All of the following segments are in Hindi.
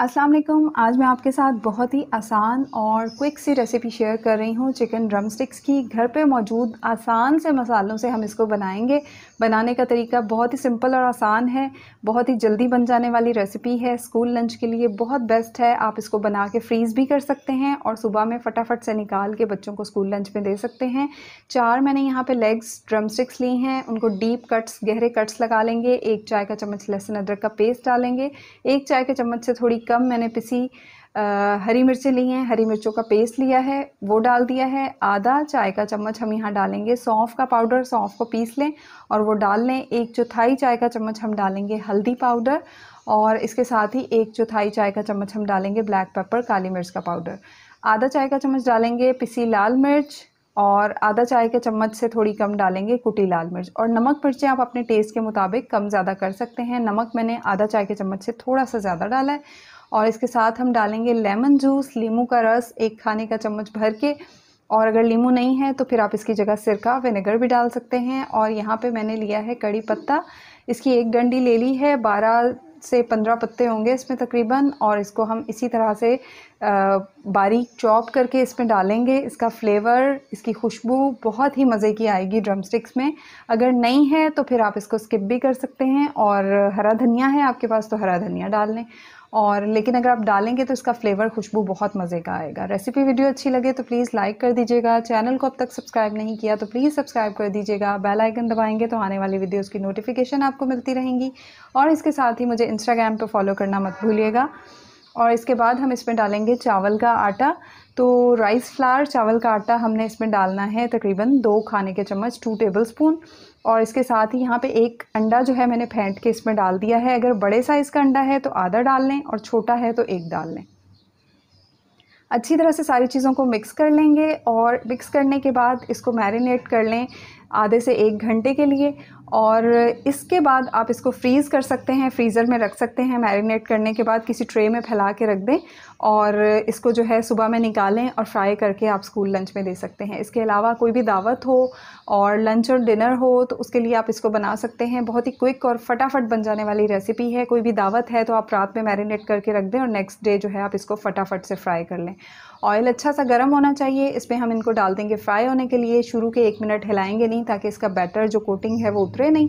अस्सलाम वालेकुम आज मैं आपके साथ बहुत ही आसान और क्विक सी रेसिपी शेयर कर रही हूँ चिकन ड्रमस्टिक्स की घर पे मौजूद आसान से मसालों से हम इसको बनाएंगे बनाने का तरीका बहुत ही सिंपल और आसान है बहुत ही जल्दी बन जाने वाली रेसिपी है स्कूल लंच के लिए बहुत बेस्ट है आप इसको बना के फ्रीज़ भी कर सकते हैं और सुबह में फटाफट से निकाल के बच्चों को स्कूल लंच में दे सकते हैं चार मैंने यहाँ पर लेग्स स्टिक्स ली हैं उनको डीप कट्स गहरे कट्स लगा लेंगे एक चाय का चम्मच लहसुन अदरक का पेस्ट डालेंगे एक चाय के चम्मच से थोड़ी कम मैंने पिसी हरी मिर्चें ली हैं हरी मिर्चों का पेस्ट लिया है वो डाल दिया है आधा चाय का चम्मच हम यहाँ डालेंगे सौंफ का पाउडर सौंफ को पीस लें और वो डाल लें एक चौथाई चाय का चम्मच हम डालेंगे हल्दी पाउडर और इसके साथ ही एक चौथाई चाय का चम्मच हम डालेंगे ब्लैक पेपर काली मिर्च का पाउडर आधा चाय का चम्मच डालेंगे पिसी लाल मिर्च और आधा चाय के चम्मच से थोड़ी कम डालेंगे कुटी लाल मिर्च और नमक मिर्चें आप अपने टेस्ट के मुताबिक कम ज़्यादा कर सकते हैं नमक मैंने आधा चाय के चम्मच से थोड़ा सा ज़्यादा डाला है और इसके साथ हम डालेंगे लेमन जूस लीमू का रस एक खाने का चम्मच भर के और अगर लीमू नहीं है तो फिर आप इसकी जगह सिरका विनेगर भी डाल सकते हैं और यहाँ पे मैंने लिया है कड़ी पत्ता इसकी एक डंडी ले ली है बारह से पंद्रह पत्ते होंगे इसमें तकरीबन और इसको हम इसी तरह से बारीक चॉप करके इसमें डालेंगे इसका फ्लेवर इसकी खुशबू बहुत ही मज़े की आएगी ड्रम स्टिक्स में अगर नहीं है तो फिर आप इसको स्किप भी कर सकते हैं और हरा धनिया है आपके पास तो हरा धनिया डाल लें और लेकिन अगर आप डालेंगे तो इसका फ्लेवर खुशबू बहुत मज़े का आएगा रेसिपी वीडियो अच्छी लगे तो प्लीज़ लाइक कर दीजिएगा चैनल को अब तक सब्सक्राइब नहीं किया तो प्लीज़ सब्सक्राइब कर दीजिएगा बेल आइकन दबाएंगे तो आने वाली वीडियोस की नोटिफिकेशन आपको मिलती रहेंगी और इसके साथ ही मुझे इंस्टाग्राम पर फॉलो करना मत भूलिएगा और इसके बाद हम इसमें डालेंगे चावल का आटा तो राइस फ्लावर चावल का आटा हमने इसमें डालना है तकरीबन दो खाने के चम्मच टू टेबल स्पून और इसके साथ ही यहाँ पे एक अंडा जो है मैंने फेंट के इसमें डाल दिया है अगर बड़े साइज़ का अंडा है तो आधा डाल लें और छोटा है तो एक डाल लें अच्छी तरह से सारी चीज़ों को मिक्स कर लेंगे और मिक्स करने के बाद इसको मैरिनेट कर लें आधे से एक घंटे के लिए और इसके बाद आप इसको फ्रीज़ कर सकते हैं फ्रीज़र में रख सकते हैं मैरिनेट करने के बाद किसी ट्रे में फैला के रख दें और इसको जो है सुबह में निकालें और फ्राई करके आप स्कूल लंच में दे सकते हैं इसके अलावा कोई भी दावत हो और लंच और डिनर हो तो उसके लिए आप इसको बना सकते हैं बहुत ही क्विक और फटाफट बन जाने वाली रेसिपी है कोई भी दावत है तो आप रात में मैरिनेट करके रख दें और नेक्स्ट डे जो है आप इसको फटाफट से फ्राई कर लें ऑयल अच्छा सा गर्म होना चाहिए इसमें हम इनको डाल देंगे फ्राई होने के लिए शुरू के एक मिनट हिलाएँगे नहीं नहीं ताकि इसका बैटर जो कोटिंग है वो उतरे नहीं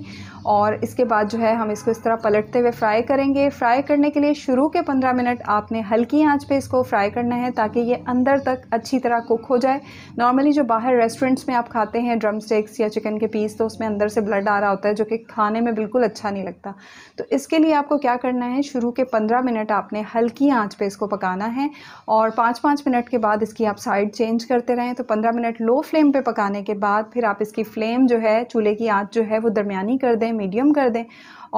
और इसके बाद जो है हम इसको इस तरह पलटते हुए फ्राई करेंगे फ्राई करने के लिए शुरू के पंद्रह मिनट आपने हल्की आँच पर इसको फ्राई करना है ताकि ये अंदर तक अच्छी तरह कुक हो जाए नॉर्मली जो बाहर रेस्टोरेंट्स में आप खाते हैं ड्रम या चिकन के पीस तो उसमें अंदर से ब्लड आ रहा होता है जो कि खाने में बिल्कुल अच्छा नहीं लगता तो इसके लिए आपको क्या करना है शुरू के पंद्रह मिनट आपने हल्की आँच पर इसको पकाना है और पाँच पाँच मिनट के बाद इसकी आप साइड चेंज करते रहें तो पंद्रह मिनट लो फ्लेम पर पकाने के बाद फिर आप इसकी फ्लेम जो है चूल्हे की आँच जो है वो दरमियानी कर दें मीडियम कर दें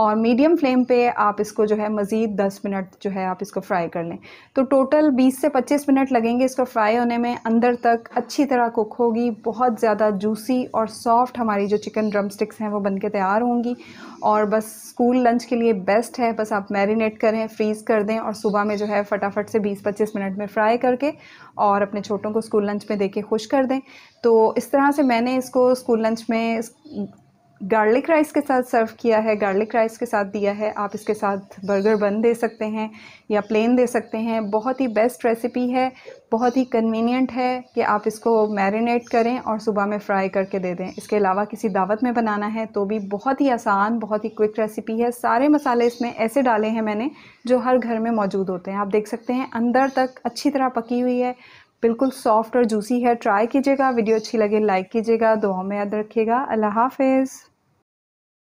और मीडियम फ्लेम पे आप इसको जो है मज़ीद 10 मिनट जो है आप इसको फ्राई कर लें तो टोटल 20 से 25 मिनट लगेंगे इसको फ्राई होने में अंदर तक अच्छी तरह कुक होगी बहुत ज़्यादा जूसी और सॉफ्ट हमारी जो चिकन ड्रम स्टिक्स हैं वो बन के तैयार होंगी और बस स्कूल लंच के लिए बेस्ट है बस आप मैरिनेट करें फ्रीज़ कर दें और सुबह में जो है फटाफट से बीस पच्चीस मिनट में फ्राई करके और अपने छोटों को स्कूल लंच में दे के खुश कर दें तो इस तरह से मैंने इसको स्कूल लंच में गार्लिक राइस के साथ सर्व किया है गार्लिक राइस के साथ दिया है आप इसके साथ बर्गर बन दे सकते हैं या प्लेन दे सकते हैं बहुत ही बेस्ट रेसिपी है बहुत ही कन्वीनियंट है कि आप इसको मैरिनेट करें और सुबह में फ्राई करके दे दें इसके अलावा किसी दावत में बनाना है तो भी बहुत ही आसान बहुत ही क्विक रेसिपी है सारे मसाले इसमें ऐसे डाले हैं मैंने जो हर घर में मौजूद होते हैं आप देख सकते हैं अंदर तक अच्छी तरह पकी हुई है बिल्कुल सॉफ्ट और जूसी है ट्राई कीजिएगा वीडियो अच्छी लगे लाइक कीजिएगा दुआ में याद रखिएगा अल्लाह हाफिज़